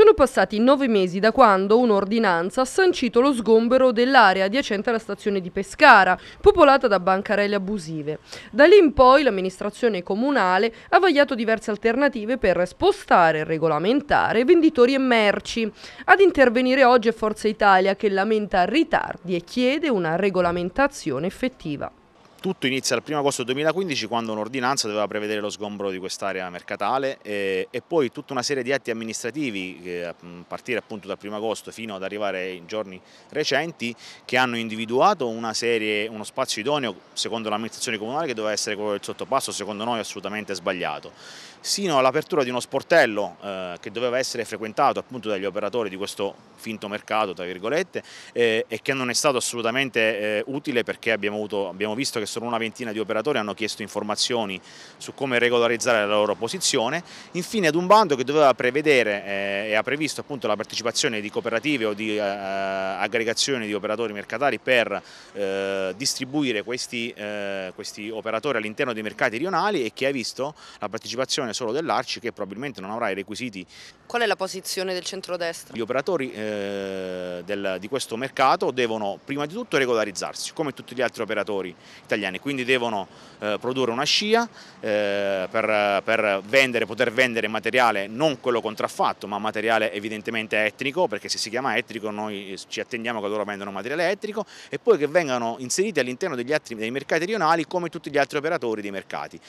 Sono passati nove mesi da quando un'ordinanza ha sancito lo sgombero dell'area adiacente alla stazione di Pescara, popolata da bancarelle abusive. Da lì in poi l'amministrazione comunale ha vagliato diverse alternative per spostare e regolamentare venditori e merci. Ad intervenire oggi è Forza Italia che lamenta ritardi e chiede una regolamentazione effettiva. Tutto inizia dal 1 agosto 2015 quando un'ordinanza doveva prevedere lo sgombro di quest'area mercatale e, e, poi tutta una serie di atti amministrativi che, a mm, partire appunto dal 1 agosto fino ad arrivare in giorni recenti che hanno individuato una serie, uno spazio idoneo secondo l'amministrazione comunale che doveva essere quello del sottopasso, secondo noi assolutamente sbagliato, sino all'apertura di uno sportello eh, che doveva essere frequentato appunto dagli operatori di questo finto mercato tra virgolette eh, e che non è stato assolutamente eh, utile perché abbiamo, avuto, abbiamo visto che solo una ventina di operatori hanno chiesto informazioni su come regolarizzare la loro posizione, infine ad un bando che doveva prevedere eh, e ha previsto appunto la partecipazione di cooperative o di eh, eh aggregazioni di operatori mercatari per eh, distribuire questi, eh, questi operatori all'interno dei mercati rionali e che ha visto la partecipazione solo dell'Arci che probabilmente non avrà i requisiti. Qual è la posizione del centrodestra? Gli operatori eh, del, di questo mercato devono prima di tutto regolarizzarsi come tutti gli altri operatori italiani italiani, quindi devono eh, produrre una scia eh, per, per vendere, poter vendere materiale non quello contraffatto ma materiale evidentemente etnico perché se si chiama etnico noi ci attendiamo che loro vendano materiale etnico e poi che vengano inseriti all'interno dei mercati rionali come tutti gli altri operatori dei mercati.